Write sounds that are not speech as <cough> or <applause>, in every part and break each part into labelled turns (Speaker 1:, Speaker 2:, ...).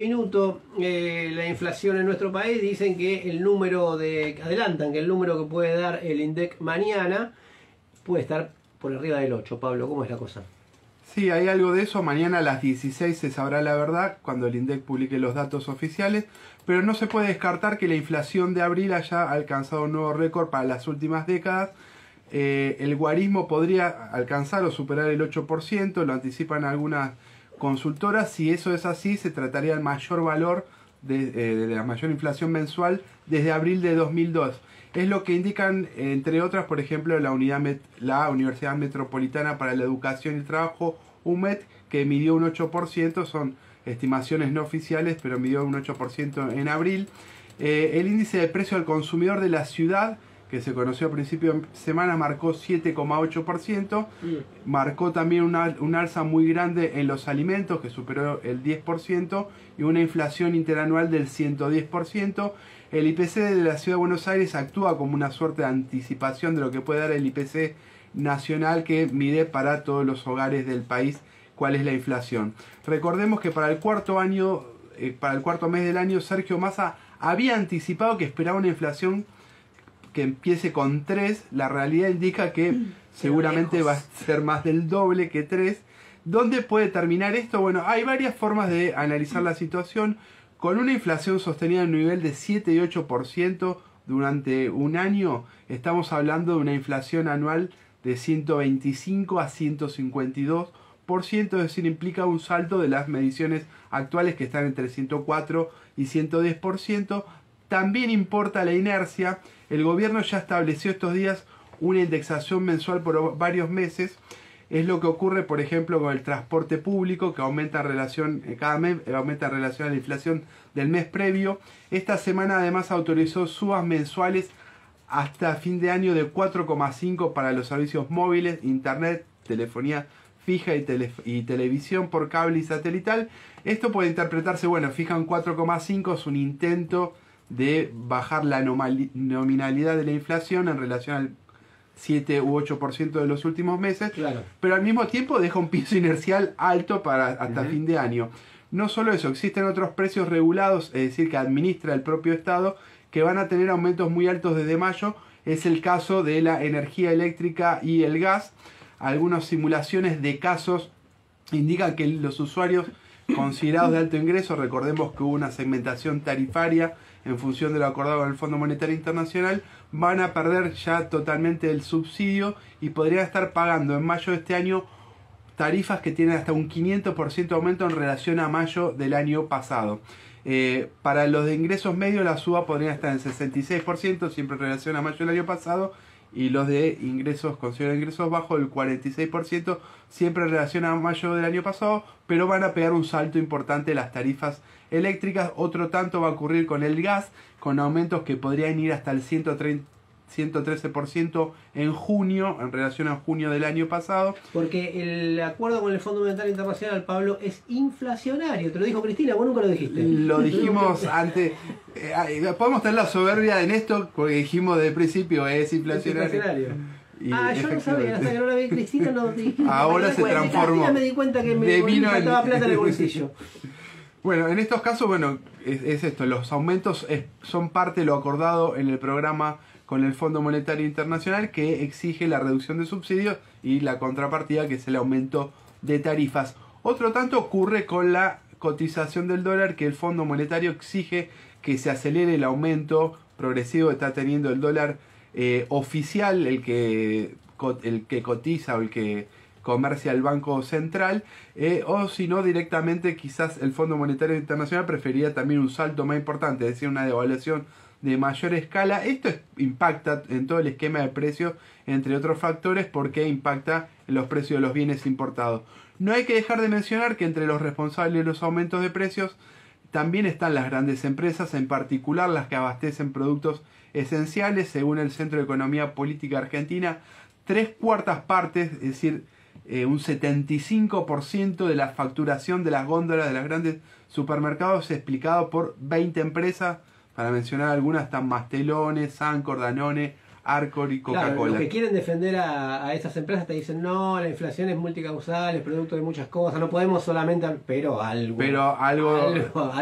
Speaker 1: minuto eh, la inflación en nuestro país dicen que el número de adelantan que el número que puede dar el INDEC mañana puede estar por arriba del 8 Pablo ¿cómo es la cosa? Sí, hay algo de eso. Mañana a las 16 se sabrá la verdad cuando el INDEC publique los datos oficiales, pero no se puede descartar que la inflación de abril haya alcanzado un nuevo récord para las últimas décadas. Eh, el guarismo podría alcanzar o superar el 8%, lo anticipan algunas Consultora, Si eso es así, se trataría el mayor valor eh, de, la mayor inflación mensual desde abril de 2002. Es lo que indican, entre otras, por ejemplo, la, unidad la Universidad Metropolitana para la Educación y el Trabajo, UMET, que midió un 8%, son estimaciones no oficiales, pero midió un 8% en abril. Eh, el índice de precio al consumidor de la ciudad que se conoció a principio de semana, marcó 7,8%. Mm. Marcó también una, alza muy grande en los alimentos, que superó el 10%, y una inflación interanual del 110%. El IPC de la Ciudad de Buenos Aires actúa como una suerte de anticipación de lo que puede dar el IPC nacional que mide para todos los hogares del país cuál es la inflación. Recordemos que para el cuarto año, eh, para el cuarto mes del año, Sergio Massa había anticipado que esperaba una inflación que empiece con 3, la realidad indica que seguramente va a ser más del doble que 3. ¿Dónde puede terminar esto? Bueno, hay varias formas de analizar la situación. Con una inflación sostenida en un nivel de 7 y 8% durante un año, estamos hablando de una inflación anual de 125 a 152 es decir, implica un salto de las mediciones actuales que están entre 104 y 110% también importa la inercia. El gobierno ya estableció estos días una indexación mensual por varios meses. Es lo que ocurre, por ejemplo, con el transporte público, que aumenta en relación eh, cada mes, eh, aumenta en relación a la inflación del mes previo. Esta semana además autorizó subas mensuales hasta fin de año de 4,5 para los servicios móviles, internet, telefonía fija y, y, televisión por cable y satelital. Esto puede interpretarse, bueno, fijan 4,5 es un intento de bajar la nominalidad de la inflación en relación al 7 u 8% de los últimos meses, pero al mismo tiempo deja un piso inercial alto para hasta fin de año. No solo eso, existen otros precios regulados, es decir, que administra el propio Estado, que van a tener aumentos muy altos desde mayo. Es el caso de la energía eléctrica y el gas. Algunas simulaciones de casos indican que los usuarios considerados de alto ingreso, recordemos que hubo una segmentación tarifaria en función de lo acordado con el Fondo Monetario Internacional, van a perder ya totalmente el subsidio y podrían estar pagando en mayo de este año tarifas que tienen hasta un 500% de aumento en relación a mayo del año pasado. Eh, para los de ingresos medios la suba podría estar en 66%, siempre en relación a mayo del año pasado, y los de ingresos de ingresos bajo del 46%, siempre en relación a mayo del año pasado, pero van a pegar un salto importante las tarifas eléctricas. Otro tanto va a ocurrir con el gas, con aumentos que podrían ir hasta el 130, 113% en junio, en relación a junio del año pasado. Porque el acuerdo con el Fondo Monetario Internacional, Pablo, es inflacionario. Te lo dijo Cristina, vos nunca lo dijiste. Lo dijimos antes. Eh, podemos tener la soberbia en esto, porque dijimos de principio, es inflacionario. ah, yo no sabía, hasta que no la vi Cristina no <laughs> Ahora se transformó. me di cuenta que me, plata en el bolsillo. <laughs> Bueno, en estos casos, bueno, es, esto, los aumentos son parte de lo acordado en el programa con el Fondo Monetario Internacional que exige la reducción de subsidios y la contrapartida que es el aumento de tarifas. Otro tanto ocurre con la cotización del dólar que el Fondo Monetario exige que se acelere el aumento progresivo que está teniendo el dólar eh, oficial, el que, el que cotiza o el que comercia el Banco Central, eh, o si no directamente quizás el Fondo Monetario Internacional preferiría también un salto más importante, es decir, una devaluación de mayor escala. Esto impacta en todo el esquema de precios, entre otros factores, porque impacta en los precios de los bienes importados. No hay que dejar de mencionar que entre los responsables de los aumentos de precios también están las grandes empresas, en particular las que abastecen productos esenciales, según el Centro de Economía Política Argentina, tres cuartas partes, es decir, eh, un 75% de la facturación de las góndolas de los grandes supermercados es explicado por 20 empresas para mencionar algunas están Mastelones, san Danone, Arcor y Coca-Cola. los que quieren defender a, a, esas empresas te dicen, no, la inflación es multicausal, es producto de muchas cosas, no podemos solamente... Pero algo... Pero algo...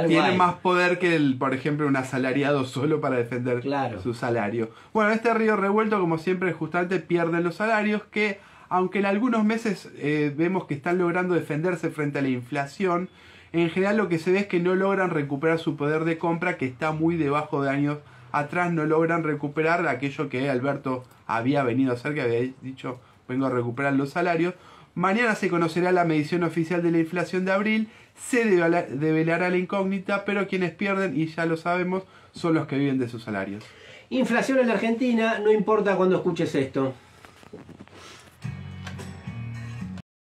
Speaker 1: tiene más poder que, el, por ejemplo, un asalariado <laughs> solo para defender su salario. Bueno, este río revuelto, como siempre, justamente pierden los salarios que, aunque en algunos meses eh, vemos que están logrando defenderse frente a la inflación, en general lo que se ve es que no logran recuperar su poder de compra que está muy debajo de años atrás, no logran recuperar aquello que Alberto había venido a hacer, que había dicho vengo a recuperar los salarios. Mañana se conocerá la medición oficial de la inflación de abril, se develará la incógnita, pero quienes pierden, y ya lo sabemos, son los que viven de sus salarios. Inflación en la Argentina, no importa cuando escuches esto.